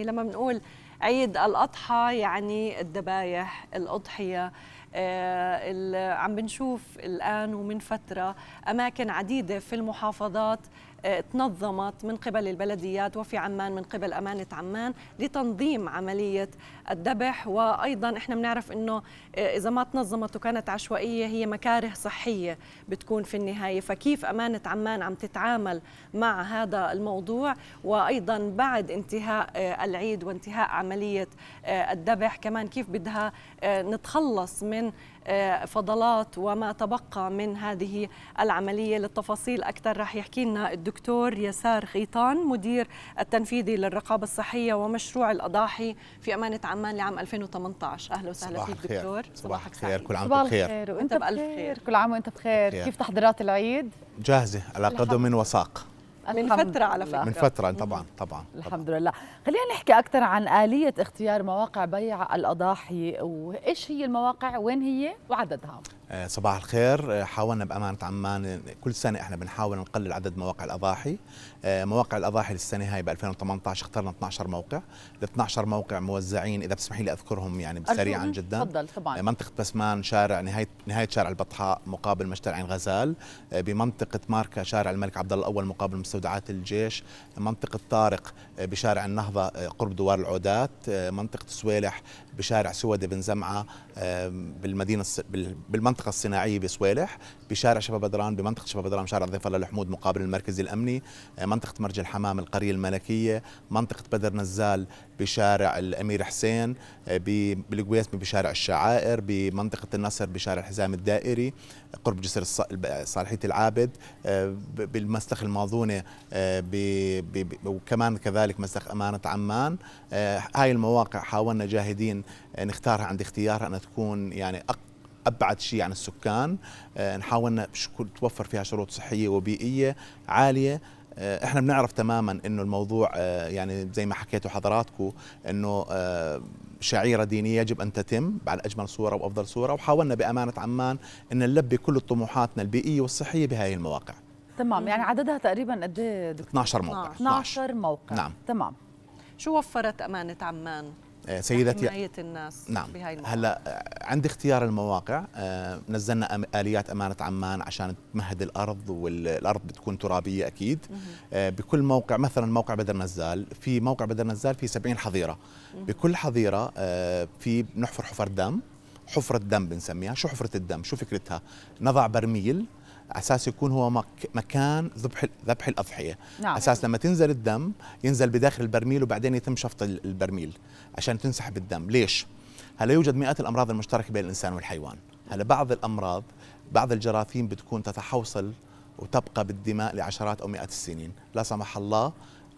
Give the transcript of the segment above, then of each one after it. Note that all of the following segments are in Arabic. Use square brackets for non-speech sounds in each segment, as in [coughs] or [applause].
يعني لما بنقول عيد الأضحى يعني الذبايح الأضحية آه، عم بنشوف الآن ومن فترة أماكن عديدة في المحافظات تنظمت من قبل البلديات وفي عمان من قبل أمانة عمان لتنظيم عملية الذبح وأيضا إحنا بنعرف أنه آه، إذا ما تنظمت وكانت عشوائية هي مكاره صحية بتكون في النهاية فكيف أمانة عمان عم تتعامل مع هذا الموضوع وأيضا بعد انتهاء آه، العيد وانتهاء عملية آه، الذبح كمان كيف بدها نتخلص من فضلات وما تبقى من هذه العملية للتفاصيل أكثر راح يحكي لنا الدكتور يسار خيطان مدير التنفيذي للرقابة الصحية ومشروع الأضاحي في أمانة عمان لعام 2018 أهلا وسهلا فيك دكتور صباحك خير كل عام وانت بخير وانت بألف خير كل عام وانت بخير كيف تحضيرات العيد؟ جاهزة على قدم وساق من فترة على فكرة من فترة طبعا طبعا الحمد لله خلينا نحكي أكثر عن آلية اختيار مواقع بيع الأضاحي وإيش هي المواقع وين هي وعددها آه، صباح الخير آه، حاولنا بأمانة عمان كل سنة احنا بنحاول نقلل عدد مواقع الأضاحي آه، مواقع الأضاحي للسنة هاي ب 2018 اخترنا 12 موقع ال 12 موقع موزعين إذا بتسمحي لي أذكرهم يعني سريعا جدا تفضل طبعا منطقة بسمان شارع نهاية نهاية شارع البطحاء مقابل مشتل عين غزال بمنطقة ماركا شارع الملك عبد الله الأول مقابل مستودعات الجيش منطقة طارق بشارع النهضة قرب دوار العودات منطقة سويلح بشارع سودة بن زمعة بالمدينة بالمنطقة المنطقه الصناعيه بسوالح بشارع شباب بدران بمنطقه شباب بدران شارع ضيف الله الحمود مقابل المركز الامني آه، منطقه مرج الحمام القريه الملكيه منطقه بدر نزال بشارع الامير حسين آه، بالقويس بشارع الشعائر بمنطقه النصر بشارع الحزام الدائري قرب جسر صالحيه العابد آه، بالمسلخ الماظونه وكمان كذلك مسلخ امانه عمان هاي المواقع حاولنا جاهدين نختارها عند اختيارها انها تكون يعني ابعد شيء عن السكان آه، نحاول توفر فيها شروط صحيه وبيئيه عاليه آه، احنا بنعرف تماما انه الموضوع آه، يعني زي ما حكيتوا حضراتكم انه شعيره دينيه يجب ان تتم بعد اجمل صوره وافضل صوره وحاولنا بامانه عمان ان نلبي كل طموحاتنا البيئيه والصحيه بهذه المواقع تمام يعني عددها تقريبا قد ايه 12 موقع 12 موقع نعم تمام شو وفرت امانه عمان آه، سيدتي حمايه الناس نعم هلا آه، عندي اختيار المواقع آه، نزلنا اليات امانه عمان عشان تمهد الارض والارض بتكون ترابيه اكيد بكل موقع مثلا موقع بدر نزال في موقع بدر نزال في 70 حظيره بكل حظيره في بنحفر حفر دم حفرة دم بنسميها شو حفرة الدم شو فكرتها نضع برميل اساس يكون هو مك مكان ذبح ذبح الاضحيه نعم. اساس لما تنزل الدم ينزل بداخل البرميل وبعدين يتم شفط البرميل عشان تنسحب الدم ليش هلا يوجد مئات الامراض المشتركه بين الانسان والحيوان هلا بعض الامراض بعض الجراثيم بتكون تتحوصل وتبقى بالدماء لعشرات او مئات السنين لا سمح الله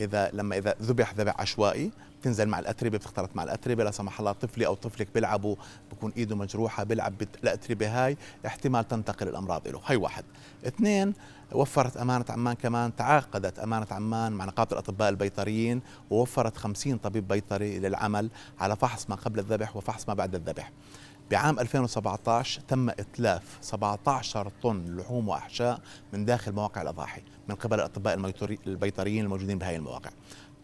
اذا لما اذا ذبح ذبح عشوائي بتنزل مع الاتربه بتختلط مع الاتربه لا سمح الله طفلي او طفلك بيلعبوا بكون ايده مجروحه بيلعب بالاتربه هاي احتمال تنتقل الامراض له هي واحد اثنين وفرت امانه عمان كمان تعاقدت امانه عمان مع نقابه الاطباء البيطريين ووفرت 50 طبيب بيطري للعمل على فحص ما قبل الذبح وفحص ما بعد الذبح بعام 2017 تم إتلاف 17 طن لحوم وأحشاء من داخل مواقع الأضاحي من قبل الأطباء البيطريين الموجودين بهي المواقع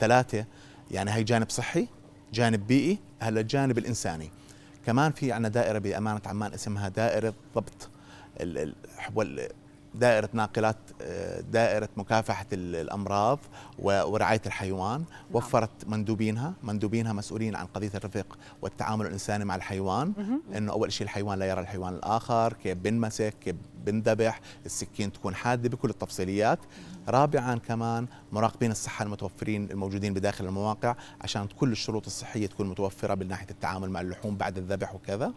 ثلاثة يعني هي جانب صحي جانب بيئي هلا الجانب الإنساني كمان في عندنا دائرة بأمانة عمان اسمها دائرة ضبط حول دائرة ناقلات آه، دائرة مكافحة الأمراض ورعاية الحيوان نعم. وفرت مندوبينها مندوبينها مسؤولين عن قضية الرفق والتعامل الإنساني مع الحيوان أنه أول شيء الحيوان لا يرى الحيوان الآخر كيف بنمسك كيف بنذبح السكين تكون حاده بكل التفصيليات رابعا كمان مراقبين الصحه المتوفرين الموجودين بداخل المواقع عشان كل الشروط الصحيه تكون متوفره بالناحية التعامل مع اللحوم بعد الذبح وكذا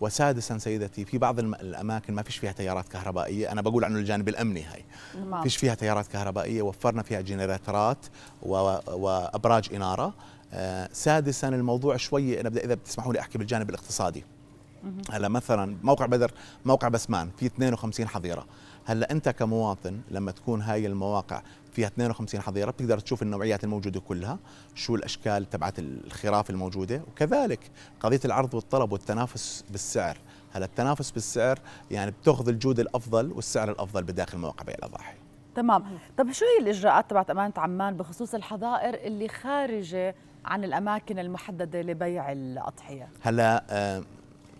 وسادسا سيدتي في بعض الاماكن ما فيش فيها تيارات كهربائيه انا بقول عنه الجانب الامني هاي ما فيش فيها تيارات كهربائيه وفرنا فيها جنراترات وابراج اناره آه، سادسا الموضوع شوي انا بدي اذا بتسمحوا لي احكي بالجانب الاقتصادي هلا مثلا موقع بدر موقع بسمان في 52 حظيره هلا انت كمواطن لما تكون هاي المواقع فيها 52 حظيره بتقدر تشوف النوعيات الموجوده كلها شو الاشكال تبعت الخراف الموجوده وكذلك قضيه العرض والطلب والتنافس بالسعر هلا التنافس بالسعر يعني بتاخذ الجود الافضل والسعر الافضل بداخل مواقع بيع الاضاحي تمام طب شو هي الاجراءات تبعت امانه عمان بخصوص الحظائر اللي خارجه عن الاماكن المحدده لبيع الاضحيه هلا آه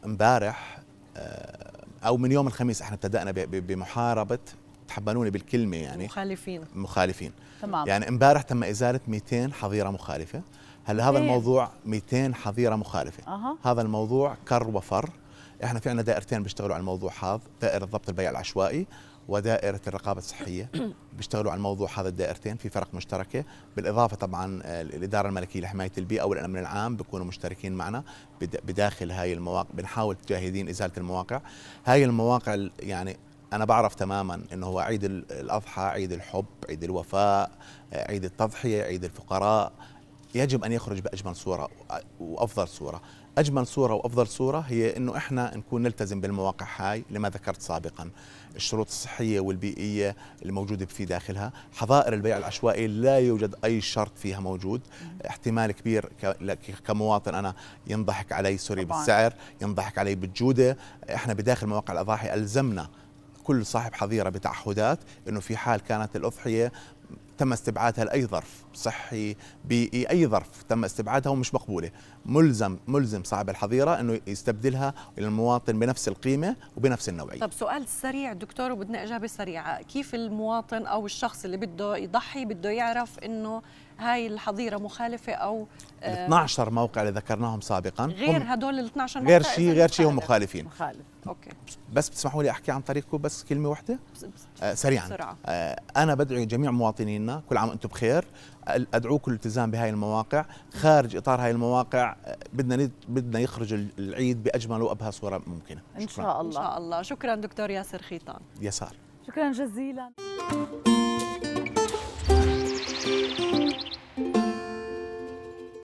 امبارح آه، او من يوم الخميس احنا ابتدانا بمحاربه تحبنوني بالكلمه يعني مخالفين مخالفين تمام يعني امبارح تم ازاله 200 حظيره مخالفه هلا هذا إيه. الموضوع 200 حظيره مخالفه أه. هذا الموضوع كر وفر احنا في عندنا دائرتين بيشتغلوا على الموضوع هذا دائره ضبط البيع العشوائي ودائره الرقابه الصحيه [coughs] بيشتغلوا على الموضوع هذا الدائرتين في فرق مشتركه بالاضافه طبعا آه، الاداره الملكيه لحمايه البيئه والامن العام بيكونوا مشتركين معنا بداخل هاي المواقع بنحاول جاهدين ازاله المواقع هاي المواقع يعني انا بعرف تماما انه هو عيد الاضحى عيد الحب عيد الوفاء آه، عيد التضحيه عيد الفقراء يجب ان يخرج باجمل صوره وافضل صوره اجمل صوره وافضل صوره هي انه احنا نكون نلتزم بالمواقع هاي لما ذكرت سابقا الشروط الصحيه والبيئيه الموجوده في داخلها حظائر البيع العشوائي لا يوجد اي شرط فيها موجود احتمال كبير كمواطن انا ينضحك علي سوري طبعاً. بالسعر ينضحك علي بالجوده احنا بداخل مواقع الاضاحي الزمنا كل صاحب حظيره بتعهدات انه في حال كانت الاضحيه تم استبعادها لاي ظرف صحي بيئي اي ظرف تم استبعادها ومش مقبوله ملزم ملزم صاحب الحظيره انه يستبدلها للمواطن بنفس القيمه وبنفس النوعيه طب سؤال سريع دكتور وبدنا اجابه سريعه كيف المواطن او الشخص اللي بده يضحي بده يعرف انه هاي الحظيره مخالفه او آه، ال 12 موقع اللي ذكرناهم سابقا غير هدول ال 12 موقع غير شيء غير شيء هم مخالفين مخالف اوكي بس بتسمحوا لي احكي عن طريقكم بس كلمه واحده آه، سريعا بسرعة. آه، انا بدعو جميع مواطنينا كل عام وانتم بخير ادعوكم للالتزام بهاي المواقع خارج اطار هاي المواقع بدنا بدنا يخرج العيد باجمل وابهى صوره ممكنه ان شاء الله ان شاء الله شكرا دكتور ياسر خيطان يسار شكرا جزيلا